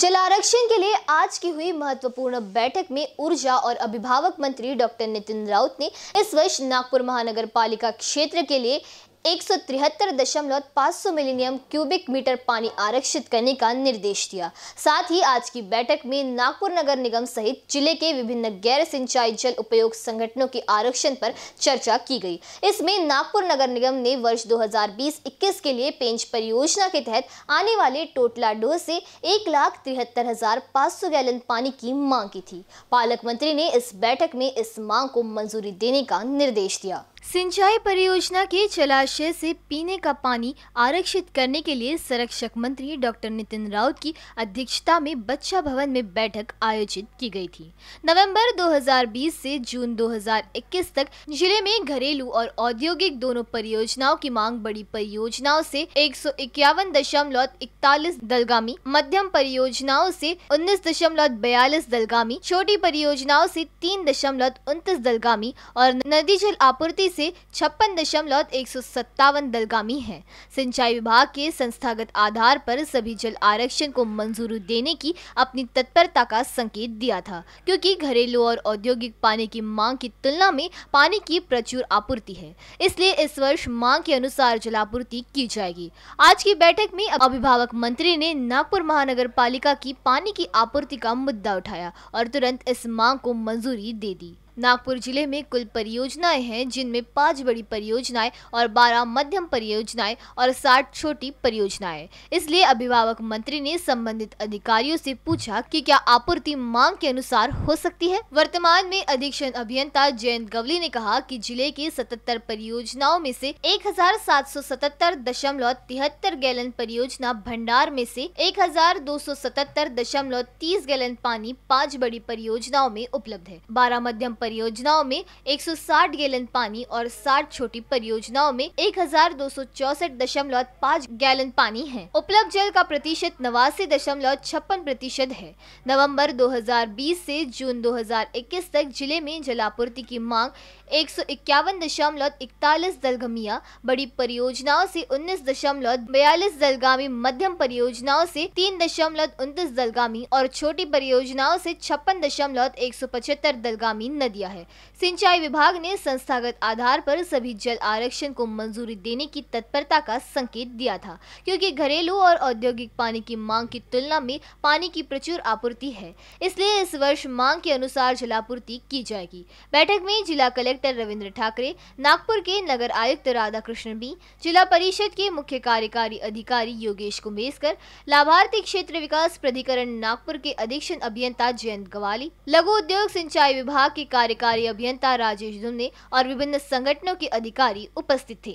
जल आरक्षण के लिए आज की हुई महत्वपूर्ण बैठक में ऊर्जा और अभिभावक मंत्री डॉक्टर नितिन राउत ने इस वर्ष नागपुर महानगर पालिका क्षेत्र के लिए एक सौ तिहत्तर दशमलव पाँच सौ मिलीनियम क्यूबिक मीटर पानी आरक्षित करने का निर्देश दिया साथ ही आज की बैठक में नागपुर नगर निगम सहित जिले के विभिन्न गैर सिंचाई जल उपयोग संगठनों के आरक्षण पर चर्चा की गई इसमें नागपुर नगर निगम ने वर्ष 2020-21 के लिए पेंच परियोजना के तहत आने वाले टोटला डोह से एक लाख तिहत्तर हजार पाँच सौ गैलन पानी की मांग की थी पालक मंत्री ने इस बैठक में इस मांग को मंजूरी देने का निर्देश दिया सिंचाई परियोजना के जलाशय से पीने का पानी आरक्षित करने के लिए संरक्षक मंत्री डॉक्टर नितिन राउत की अध्यक्षता में बच्चा भवन में बैठक आयोजित की गई थी नवंबर 2020 से जून 2021 तक जिले में घरेलू और औद्योगिक दोनों परियोजनाओं की मांग बड़ी परियोजनाओं से एक सौ इक्यावन दशमलव इकतालीस दलगामी मध्यम परियोजनाओं से उन्नीस दशमलव बयालीस दलगामी छोटी परियोजनाओं से तीन दशमलव उन्तीस दलगामी और नदी जल आपूर्ति से छप्पन दशमलव एक सौ सत्तावन दलगामी है सिंचाई विभाग के संस्थागत आधार पर सभी जल आरक्षण को मंजूरी देने की अपनी तत्परता का संकेत दिया था क्योंकि घरेलू और औद्योगिक पानी की मांग की तुलना में पानी की प्रचुर आपूर्ति है इसलिए इस वर्ष मांग के अनुसार जलापूर्ति की जाएगी आज की बैठक में अभिभावक मंत्री ने नागपुर महानगर पालिका की पानी की आपूर्ति का मुद्दा उठाया और तुरंत इस मांग को मंजूरी दे दी नागपुर जिले में कुल परियोजनाएं हैं जिनमें पाँच बड़ी परियोजनाएं और बारह मध्यम परियोजनाएं और साठ छोटी परियोजनाएं इसलिए अभिभावक मंत्री ने संबंधित अधिकारियों से पूछा कि क्या आपूर्ति मांग के अनुसार हो सकती है वर्तमान में अधीक्षण अभियंता जयंत गवली ने कहा कि जिले की सतहत्तर परियोजनाओं में से एक हजार सात सौ सतहत्तर दशमलव तिहत्तर गैलन परियोजना भंडार में से एक हजार दो सौ सतहत्तर दशमलव तीस गैलन पानी पाँच बड़ी परियोजनाओं में उपलब्ध है बारह मध्यम परियोजनाओं में 160 गैलन पानी और 60 छोटी परियोजनाओं में एक गैलन पानी है उपलब्ध जल का प्रतिशत नवासी प्रतिशत है नवंबर 2020 से जून 2021 तक जिले में जलापूर्ति की मांग एक सौ इक्यावन दशमलव इकतालीस दलगमिया बड़ी परियोजनाओं से उन्नीस दशमलव बयालीस दलगामी मध्यम परियोजनाओं से तीन दशमलव उन्तीस दलगामी और छोटी परियोजनाओं से छप्पन दशमलव एक सौ पचहत्तर दलगामी नदी दिया है सिंचाई विभाग ने संस्थागत आधार पर सभी जल आरक्षण को मंजूरी देने की तत्परता का संकेत दिया था क्योंकि घरेलू और औद्योगिक पानी की मांग की तुलना में पानी की प्रचुर आपूर्ति है इसलिए इस वर्ष मांग के अनुसार जलापूर्ति की जाएगी बैठक में जिला कलेक्टर रविन्द्र ठाकरे नागपुर के नगर आयुक्त राधाकृष्ण बी जिला परिषद के मुख्य कार्यकारी अधिकारी योगेश कुमेसकर लाभार्थी क्षेत्र विकास प्राधिकरण नागपुर के अधीक्षण अभियंता जयंत गवाली लघु उद्योग सिंचाई विभाग के कार्य कार्यकारी अभियंता राजेश धुमने और विभिन्न संगठनों के अधिकारी उपस्थित थे